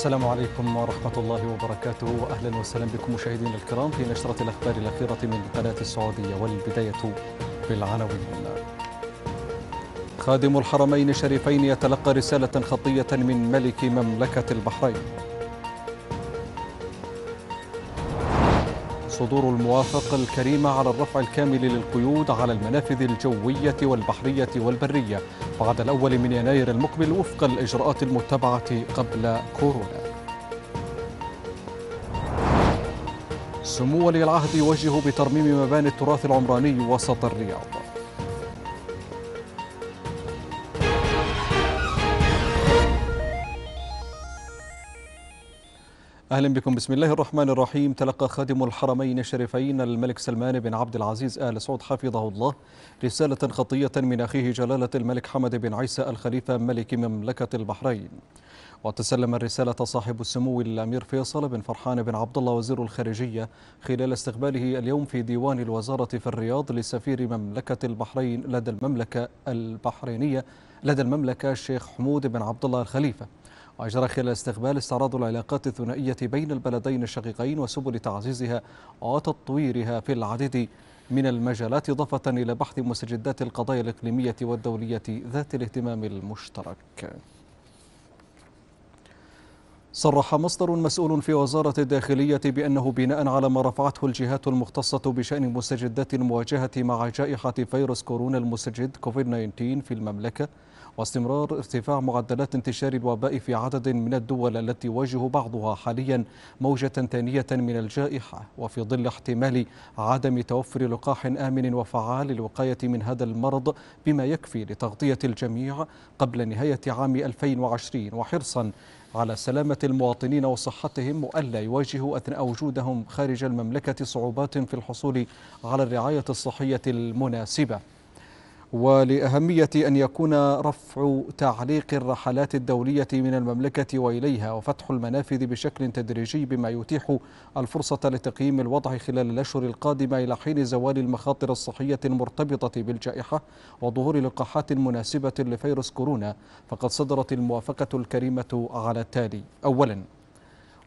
السلام عليكم ورحمة الله وبركاته وأهلا وسهلا بكم مشاهدينا الكرام في نشرة الأخبار الأخيرة من قناة السعودية والبداية بالعناوين خادم الحرمين الشريفين يتلقى رسالة خطية من ملك مملكة البحرين صدور الموافق الكريمة على الرفع الكامل للقيود على المنافذ الجوية والبحرية والبرية بعد الأول من يناير المقبل وفق الإجراءات المتبعة قبل كورونا سمو ولي العهد يوجه بترميم مباني التراث العمراني وسط الرياض أهلا بكم بسم الله الرحمن الرحيم تلقى خادم الحرمين الشريفين الملك سلمان بن عبد العزيز آل سعود حفظه الله رسالة خطية من أخيه جلالة الملك حمد بن عيسى الخليفة ملك مملكة البحرين وتسلم الرسالة صاحب السمو الأمير فيصل بن فرحان بن عبد الله وزير الخارجية خلال استقباله اليوم في ديوان الوزارة في الرياض لسفير مملكة البحرين لدى المملكة البحرينية لدى المملكة الشيخ حمود بن عبد الله الخليفة وأجرى خلال استقبال استعراض العلاقات الثنائية بين البلدين الشقيقين وسبل تعزيزها وتطويرها في العديد من المجالات إضافة إلى بحث مستجدات القضايا الإقليمية والدولية ذات الاهتمام المشترك صرح مصدر مسؤول في وزارة الداخلية بأنه بناء على ما رفعته الجهات المختصة بشأن مستجدات المواجهة مع جائحة فيروس كورونا المستجد كوفيد 19 في المملكة واستمرار ارتفاع معدلات انتشار الوباء في عدد من الدول التي يواجه بعضها حاليا موجة ثانية من الجائحة وفي ظل احتمال عدم توفر لقاح آمن وفعال للوقاية من هذا المرض بما يكفي لتغطية الجميع قبل نهاية عام 2020 وحرصا على سلامة المواطنين وصحتهم وألا يواجهوا أثناء وجودهم خارج المملكة صعوبات في الحصول على الرعاية الصحية المناسبة ولأهمية أن يكون رفع تعليق الرحلات الدولية من المملكة وإليها وفتح المنافذ بشكل تدريجي بما يتيح الفرصة لتقييم الوضع خلال الأشهر القادمة إلى حين زوال المخاطر الصحية المرتبطة بالجائحة وظهور لقاحات مناسبة لفيروس كورونا فقد صدرت الموافقة الكريمة على التالي أولاً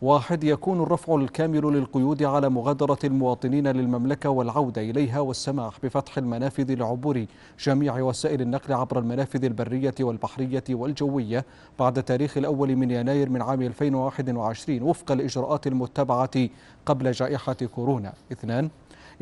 واحد يكون الرفع الكامل للقيود على مغادرة المواطنين للمملكة والعودة إليها والسماح بفتح المنافذ لعبور جميع وسائل النقل عبر المنافذ البرية والبحرية والجوية بعد تاريخ الأول من يناير من عام 2021 وفق الإجراءات المتبعة قبل جائحة كورونا اثنان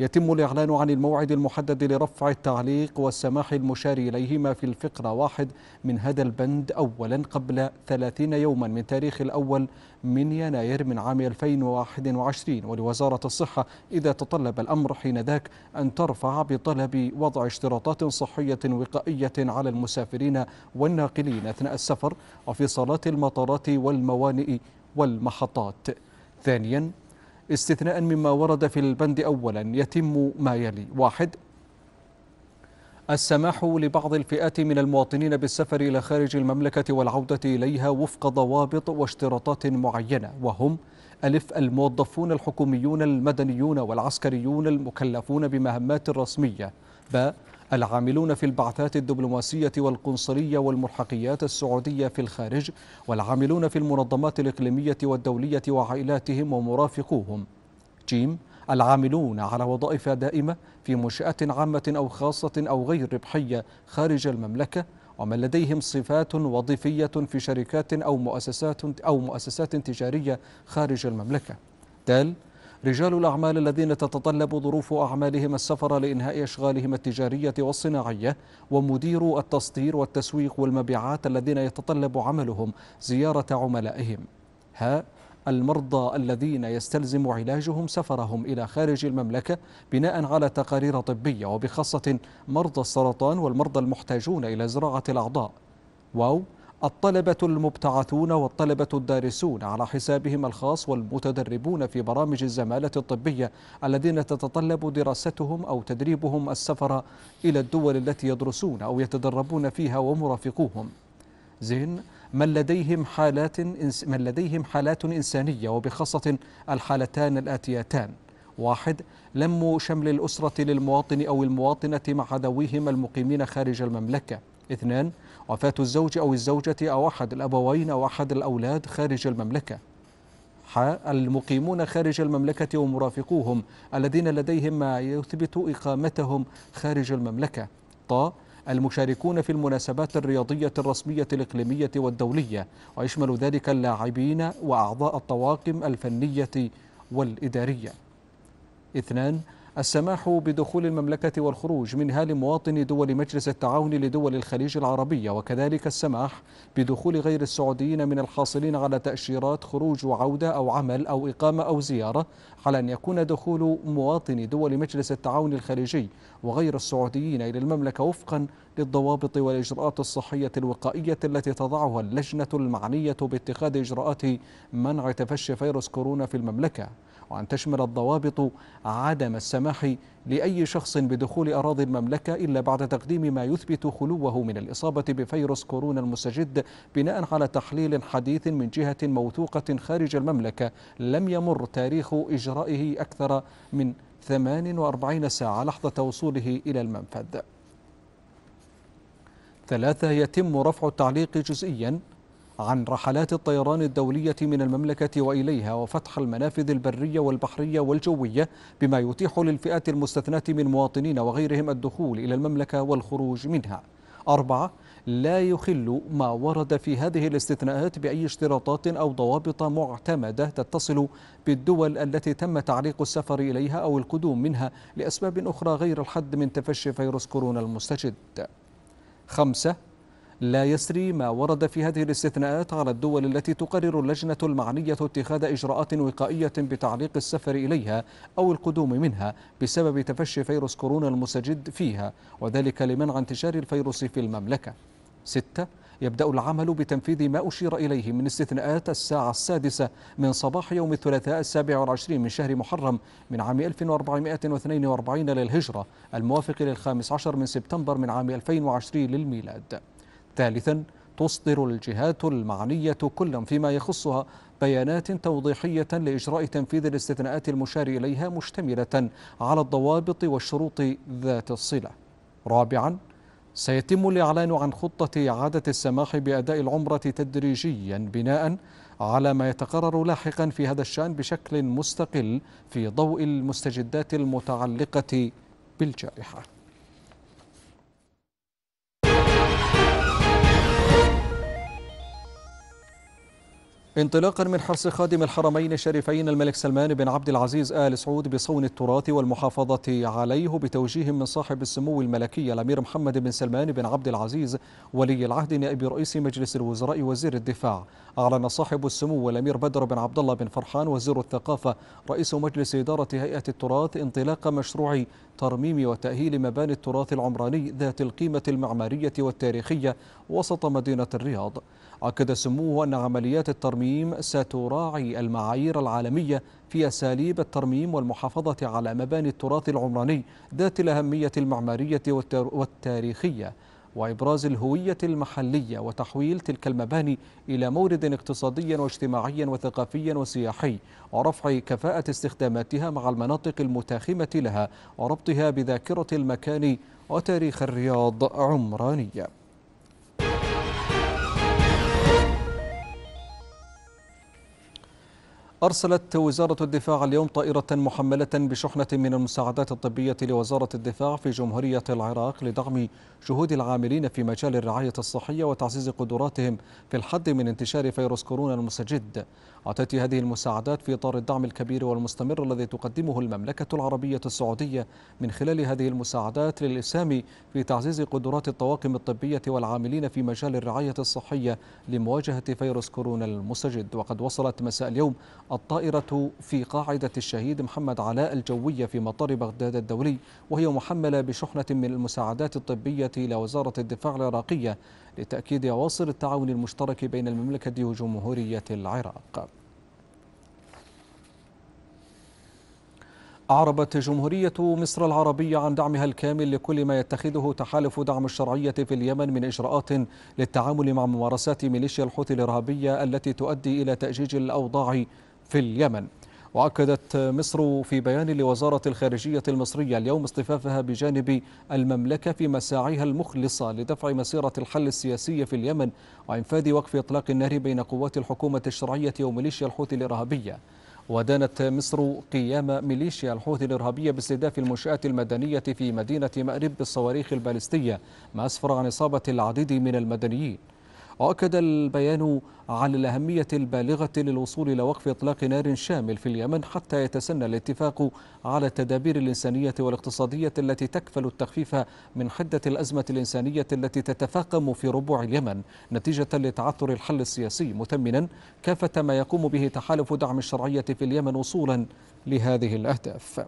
يتم الإعلان عن الموعد المحدد لرفع التعليق والسماح المشار إليهما في الفقرة واحد من هذا البند أولا قبل 30 يوما من تاريخ الأول من يناير من عام 2021 ولوزارة الصحة إذا تطلب الأمر حين ذاك أن ترفع بطلب وضع اشتراطات صحية وقائية على المسافرين والناقلين أثناء السفر وفي صالات المطارات والموانئ والمحطات ثانيا استثناء مما ورد في البند أولا يتم ما يلي واحد السماح لبعض الفئات من المواطنين بالسفر إلى خارج المملكة والعودة إليها وفق ضوابط واشتراطات معينة وهم ألف الموظفون الحكوميون المدنيون والعسكريون المكلفون بمهمات رسمية ب العاملون في البعثات الدبلوماسية والقنصلية والملحقيات السعودية في الخارج والعاملون في المنظمات الإقليمية والدولية وعائلاتهم ومرافقوهم جيم العاملون على وظائف دائمة في منشآت عامة أو خاصة أو غير ربحية خارج المملكة ومن لديهم صفات وظيفية في شركات أو مؤسسات أو مؤسسات تجارية خارج المملكة دال رجال الأعمال الذين تتطلب ظروف أعمالهم السفر لإنهاء أشغالهم التجارية والصناعية ومدير التصدير والتسويق والمبيعات الذين يتطلب عملهم زيارة عملائهم ها المرضى الذين يستلزم علاجهم سفرهم إلى خارج المملكة بناء على تقارير طبية وبخاصة مرضى السرطان والمرضى المحتاجون إلى زراعة الأعضاء واو الطلبة المبتعثون والطلبة الدارسون على حسابهم الخاص والمتدربون في برامج الزمالة الطبية الذين تتطلب دراستهم أو تدريبهم السفر إلى الدول التي يدرسون أو يتدربون فيها ومرافقوهم زين من لديهم حالات من لديهم حالات إنسانية وبخاصة الحالتان الآتيتان واحد لم شمل الأسرة للمواطن أو المواطنة مع ذويهم المقيمين خارج المملكة اثنان وفاة الزوج أو الزوجة أو أحد الأبوين أو أحد الأولاد خارج المملكة المقيمون خارج المملكة ومرافقوهم الذين لديهم ما يثبت إقامتهم خارج المملكة ط المشاركون في المناسبات الرياضية الرسمية الإقليمية والدولية ويشمل ذلك اللاعبين وأعضاء الطواقم الفنية والإدارية اثنان السماح بدخول المملكة والخروج منها لمواطني دول مجلس التعاون لدول الخليج العربية وكذلك السماح بدخول غير السعوديين من الحاصلين على تأشيرات خروج وعودة أو عمل أو إقامة أو زيارة على أن يكون دخول مواطني دول مجلس التعاون الخليجي وغير السعوديين إلى المملكة وفقا للضوابط والإجراءات الصحية الوقائية التي تضعها اللجنة المعنية باتخاذ إجراءات منع تفشي فيروس كورونا في المملكة وأن تشمل الضوابط عدم السماح لأي شخص بدخول أراضي المملكة إلا بعد تقديم ما يثبت خلوه من الإصابة بفيروس كورونا المستجد بناء على تحليل حديث من جهة موثوقة خارج المملكة لم يمر تاريخ إجرائه أكثر من 48 ساعة لحظة وصوله إلى المنفذ ثلاثة يتم رفع التعليق جزئيا عن رحلات الطيران الدولية من المملكة وإليها وفتح المنافذ البرية والبحرية والجوية بما يتيح للفئات المستثناة من مواطنين وغيرهم الدخول إلى المملكة والخروج منها أربعة لا يخل ما ورد في هذه الاستثناءات بأي اشتراطات أو ضوابط معتمدة تتصل بالدول التي تم تعليق السفر إليها أو القدوم منها لأسباب أخرى غير الحد من تفشي فيروس كورونا المستجد خمسة لا يسري ما ورد في هذه الاستثناءات على الدول التي تقرر اللجنة المعنية اتخاذ إجراءات وقائية بتعليق السفر إليها أو القدوم منها بسبب تفشي فيروس كورونا المستجد فيها وذلك لمنع انتشار الفيروس في المملكة ستة يبدأ العمل بتنفيذ ما أشير إليه من استثناءات الساعة السادسة من صباح يوم الثلاثاء السابع والعشرين من شهر محرم من عام 1442 للهجرة الموافق للخامس عشر من سبتمبر من عام 2020 للميلاد ثالثا تصدر الجهات المعنية كلا فيما يخصها بيانات توضيحية لإجراء تنفيذ الاستثناءات المشار إليها مشتملة على الضوابط والشروط ذات الصلة رابعا سيتم الإعلان عن خطة إعادة السماح بأداء العمرة تدريجيا بناء على ما يتقرر لاحقا في هذا الشأن بشكل مستقل في ضوء المستجدات المتعلقة بالجائحة انطلاقا من حرص خادم الحرمين الشريفين الملك سلمان بن عبد العزيز آل سعود بصون التراث والمحافظة عليه بتوجيه من صاحب السمو الملكي الأمير محمد بن سلمان بن عبد العزيز ولي العهد نائب رئيس مجلس الوزراء وزير الدفاع أعلن صاحب السمو الأمير بدر بن عبد الله بن فرحان وزير الثقافة رئيس مجلس إدارة هيئة التراث انطلاق مشروع ترميم وتأهيل مباني التراث العمراني ذات القيمة المعمارية والتاريخية وسط مدينة الرياض أكد سموه أن عمليات الترميم ستراعي المعايير العالمية في أساليب الترميم والمحافظة على مباني التراث العمراني ذات الأهمية المعمارية والتاريخية وإبراز الهوية المحلية وتحويل تلك المباني إلى مورد اقتصادي واجتماعي وثقافي وسياحي ورفع كفاءة استخداماتها مع المناطق المتاخمة لها وربطها بذاكرة المكان وتاريخ الرياض عمرانياً أرسلت وزارة الدفاع اليوم طائرة محملة بشحنة من المساعدات الطبية لوزارة الدفاع في جمهورية العراق لدعم جهود العاملين في مجال الرعاية الصحية وتعزيز قدراتهم في الحد من انتشار فيروس كورونا المستجد. أتت هذه المساعدات في إطار الدعم الكبير والمستمر الذي تقدمه المملكة العربية السعودية من خلال هذه المساعدات للإسهام في تعزيز قدرات الطواقم الطبية والعاملين في مجال الرعاية الصحية لمواجهة فيروس كورونا المستجد وقد وصلت مساء اليوم الطائرة في قاعدة الشهيد محمد علاء الجوية في مطار بغداد الدولي وهي محملة بشحنة من المساعدات الطبية إلى وزارة الدفاع العراقية لتأكيد أواصر التعاون المشترك بين المملكة وجمهورية العراق أعربت جمهورية مصر العربية عن دعمها الكامل لكل ما يتخذه تحالف دعم الشرعية في اليمن من إجراءات للتعامل مع ممارسات ميليشيا الحوثي الإرهابية التي تؤدي إلى تأجيج الأوضاع في اليمن وأكدت مصر في بيان لوزارة الخارجية المصرية اليوم اصطفافها بجانب المملكة في مساعيها المخلصة لدفع مسيرة الحل السياسي في اليمن وإنفاذ وقف إطلاق النار بين قوات الحكومة الشرعية وميليشيا الحوثي الإرهابية ودانت مصر قيام ميليشيا الحوثي الإرهابية باستهداف المنشآت المدنية في مدينة مأرب بالصواريخ البالستية ما أسفر عن إصابة العديد من المدنيين وأكد البيان على الأهمية البالغة للوصول إلى وقف إطلاق نار شامل في اليمن حتى يتسنى الاتفاق على التدابير الإنسانية والاقتصادية التي تكفل التخفيف من حدة الأزمة الإنسانية التي تتفاقم في ربوع اليمن نتيجة لتعثر الحل السياسي مثمنا كافة ما يقوم به تحالف دعم الشرعية في اليمن وصولا لهذه الأهداف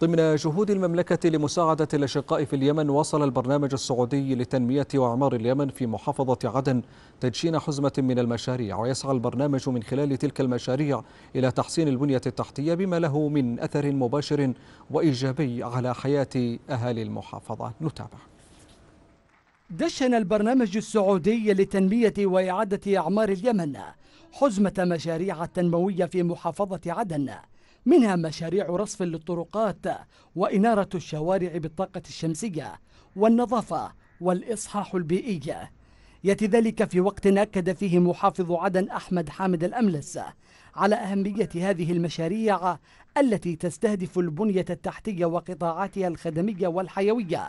ضمن جهود المملكة لمساعدة الأشقاء في اليمن وصل البرنامج السعودي لتنمية وإعمار اليمن في محافظة عدن تدشين حزمة من المشاريع ويسعى البرنامج من خلال تلك المشاريع إلى تحسين البنية التحتية بما له من أثر مباشر وإيجابي على حياة أهالي المحافظة نتابع دشن البرنامج السعودي لتنمية وإعادة أعمار اليمن حزمة مشاريع تنموية في محافظة عدن منها مشاريع رصف للطرقات وإنارة الشوارع بالطاقة الشمسية والنظافة والإصحاح البيئي يأتي ذلك في وقت أكد فيه محافظ عدن أحمد حامد الأملس على أهمية هذه المشاريع التي تستهدف البنية التحتية وقطاعاتها الخدمية والحيوية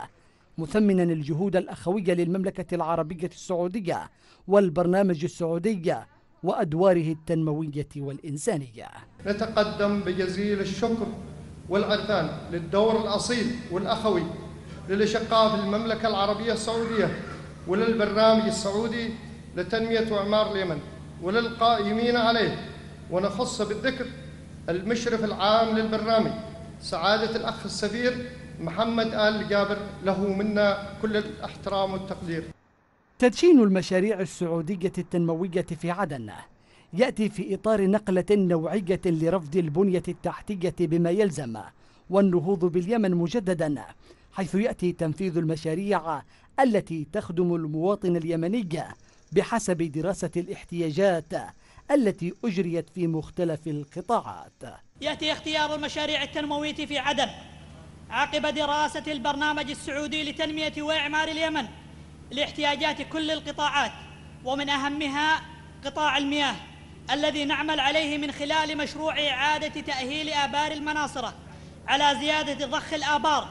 مثمنا الجهود الأخوية للمملكة العربية السعودية والبرنامج السعودي وأدواره التنموية والإنسانية نتقدم بجزيل الشكر والعرفان للدور الأصيل والأخوي للأشقاء في المملكة العربية السعودية وللبرنامج السعودي لتنمية أعمار اليمن وللقائمين عليه ونخص بالذكر المشرف العام للبرنامج سعادة الأخ السفير محمد آل جابر له منا كل الاحترام والتقدير تدشين المشاريع السعودية التنموية في عدن يأتي في إطار نقلة نوعية لرفض البنية التحتية بما يلزم والنهوض باليمن مجددا حيث يأتي تنفيذ المشاريع التي تخدم المواطن اليمني بحسب دراسة الاحتياجات التي أجريت في مختلف القطاعات يأتي اختيار المشاريع التنموية في عدن عقب دراسة البرنامج السعودي لتنمية وإعمار اليمن لاحتياجات كل القطاعات ومن أهمها قطاع المياه الذي نعمل عليه من خلال مشروع إعادة تأهيل آبار المناصرة على زيادة ضخ الآبار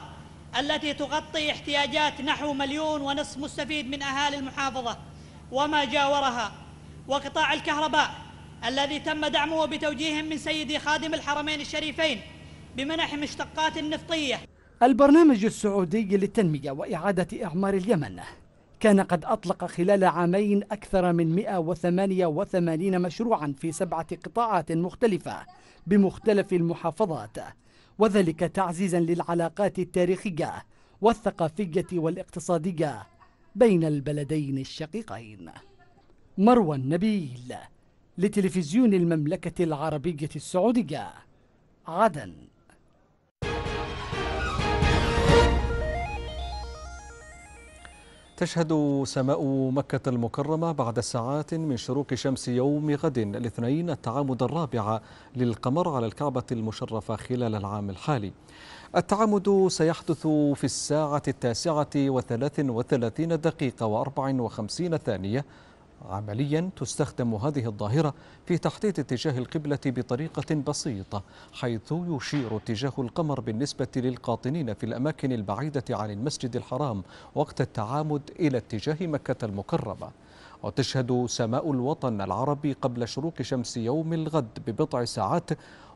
التي تغطي احتياجات نحو مليون ونصف مستفيد من أهالي المحافظة وما جاورها وقطاع الكهرباء الذي تم دعمه بتوجيه من سيدي خادم الحرمين الشريفين بمنح مشتقات نفطية البرنامج السعودي للتنمية وإعادة إعمار اليمن كان قد أطلق خلال عامين أكثر من 188 مشروعا في سبعة قطاعات مختلفة بمختلف المحافظات وذلك تعزيزا للعلاقات التاريخية والثقافية والاقتصادية بين البلدين الشقيقين مروى النبيل لتلفزيون المملكة العربية السعودية عدن تشهد سماء مكة المكرمة بعد ساعات من شروق شمس يوم غد الاثنين التعامد الرابع للقمر على الكعبة المشرفة خلال العام الحالي التعامد سيحدث في الساعة التاسعة وثلاث وثلاثين دقيقة وأربع وخمسين ثانية عمليا تستخدم هذه الظاهرة في تحديد اتجاه القبلة بطريقة بسيطة حيث يشير اتجاه القمر بالنسبة للقاطنين في الأماكن البعيدة عن المسجد الحرام وقت التعامد إلى اتجاه مكة المكرمة وتشهد سماء الوطن العربي قبل شروق شمس يوم الغد ببضع ساعات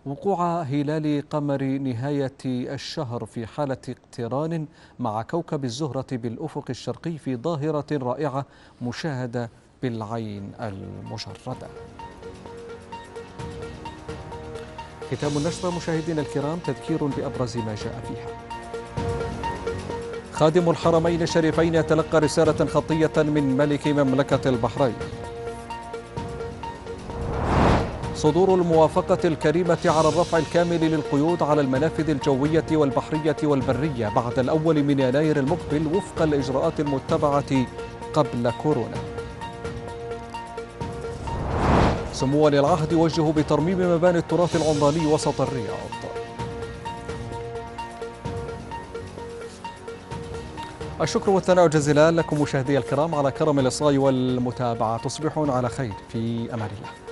وقوع هلال قمر نهاية الشهر في حالة اقتران مع كوكب الزهرة بالأفق الشرقي في ظاهرة رائعة مشاهدة بالعين المشردة ختام النشرة مشاهدينا الكرام تذكير بأبرز ما جاء فيها خادم الحرمين الشريفين يتلقى رسالة خطية من ملك مملكة البحرين صدور الموافقة الكريمة على الرفع الكامل للقيود على المنافذ الجوية والبحرية والبرية بعد الأول من يناير المقبل وفق الإجراءات المتبعة قبل كورونا سمو ولي العهد يوجه بترميم مباني التراث العمراني وسط الرياض الشكر والثناء جزيلا لكم مشاهدي الكرام على كرم الإصغاء والمتابعة تصبحون على خير في أمان الله